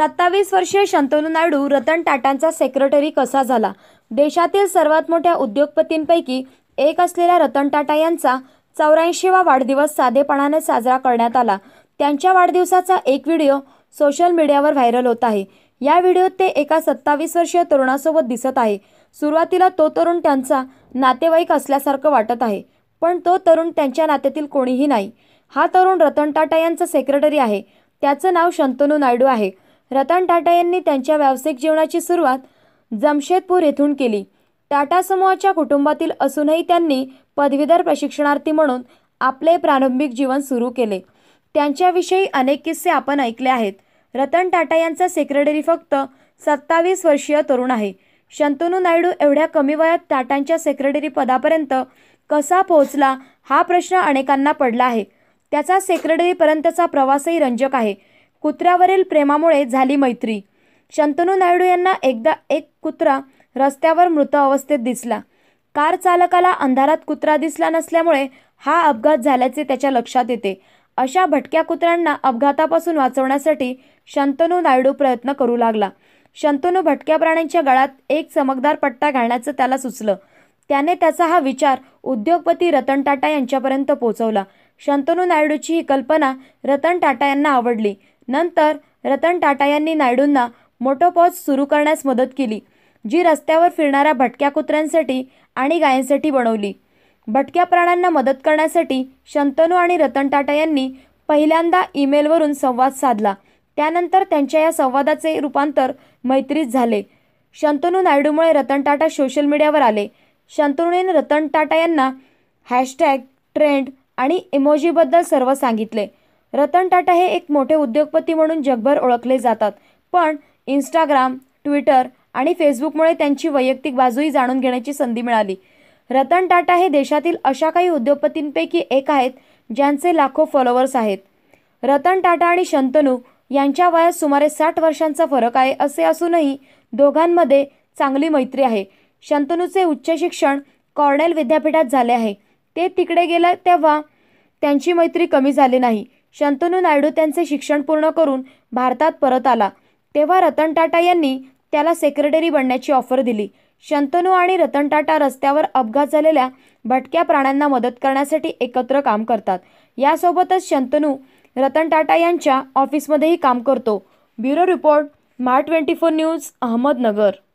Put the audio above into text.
सत्तावीस वर्षीय शंतनू नायडू रतन टाटांचा सेक्रेटरी कसा झाला देशातील सर्वात मोठ्या उद्योगपतींपैकी एक असलेल्या रतन टाटा यांचा चौऱ्याऐंशीवा वाढदिवस साधेपणाने साजरा करण्यात आला त्यांच्या वाढदिवसाचा एक व्हिडिओ सोशल मीडियावर व्हायरल होत आहे या व्हिडिओत ते एका सत्तावीस वर्षीय तरुणासोबत दिसत आहे सुरुवातीला तो तरुण त्यांचा नातेवाईक असल्यासारखं वाटत आहे पण तो तरुण त्यांच्या नात्यातील कोणीही नाही हा तरुण रतन टाटा यांचा सेक्रेटरी आहे त्याचं नाव शंतनू नायडू आहे रतन टाटा यांनी त्यांच्या व्यावसायिक जीवनाची सुरुवात जमशेदपूर येथून केली टाटा समूहाच्या कुटुंबातील असूनही त्यांनी पदवीधर प्रशिक्षणार्थी म्हणून आपले प्रारंभिक जीवन सुरू केले त्यांच्याविषयी अनेक किस्से आपण ऐकले आहेत रतन टाटा यांचा सेक्रेटरी फक्त सत्तावीस वर्षीय तरुण आहे शंतनू नायडू एवढ्या कमी वयात टाटांच्या सेक्रेटरी पदापर्यंत कसा पोहोचला हा प्रश्न अनेकांना पडला आहे त्याचा सेक्रेटरीपर्यंतचा प्रवासही रंजक आहे कुत्र्यावरील प्रेमामुळे झाली मैत्री शंतनू नायडू यांना एकदा एक कुत्रा रस्त्यावर मृत अवस्थेत दिसला कार चालकाला अंधारात कुत्रा दिसला नसल्यामुळे हा अपघात झाल्याचे त्याच्या लक्षात येते अशा भटक्या कुत्र्यांना अपघातापासून वाचवण्यासाठी शंतनू नायडू प्रयत्न करू लागला शंतनू भटक्या प्राण्यांच्या गळात एक चमकदार पट्टा घालण्याचं त्याला सुचलं त्याने त्याचा हा विचार उद्योगपती रतन टाटा यांच्यापर्यंत पोहोचवला शंतनू नायडूची ही कल्पना रतन टाटा यांना आवडली नंतर रतन टाटा यांनी नायडूंना मोटोपॉज सुरू करण्यास मदत केली जी रस्त्यावर फिरणाऱ्या भटक्या कुत्र्यांसाठी आणि गायांसाठी बनवली भटक्या प्राण्यांना मदत करण्यासाठी शंतनू आणि रतन टाटा यांनी पहिल्यांदा ईमेलवरून संवाद साधला त्यानंतर त्यांच्या या संवादाचे रूपांतर मैत्रीत झाले शंतनू नायडूमुळे रतन टाटा सोशल मीडियावर आले शंतनूने रतन टाटा यांना हॅशटॅग ट्रेंड आणि इमोजीबद्दल सर्व सांगितले रतन टाटा हे एक मोठे उद्योगपती म्हणून जगभर ओळखले जातात पण इंस्टाग्राम ट्विटर आणि फेसबुकमुळे त्यांची वैयक्तिक बाजूही जाणून घेण्याची संधी मिळाली रतन टाटा हे देशातील अशा काही उद्योगपतींपैकी एक आहेत ज्यांचे लाखो फॉलोअर्स आहेत रतन टाटा आणि शंतनू यांच्या वयात सुमारे साठ वर्षांचा फरक आहे असे असूनही दोघांमध्ये चांगली मैत्री आहे शंतनूचे उच्च शिक्षण कॉर्नेल विद्यापीठात झाले आहे ते तिकडे गेले तेव्हा त्यांची मैत्री कमी झाली नाही शंतनू नायडू त्यांचे शिक्षण पूर्ण करून भारतात परत आला तेव्हा रतन टाटा यांनी त्याला सेक्रेटरी बनण्याची ऑफर दिली शंतनू आणि रतन टाटा रस्त्यावर अपघात झालेल्या भटक्या प्राण्यांना मदत करण्यासाठी एकत्र काम करतात यासोबतच शंतनू रतन टाटा यांच्या ऑफिसमध्येही काम करतो ब्युरो रिपोर्ट मार ट्वेंटी फोर न्यूज अहमदनगर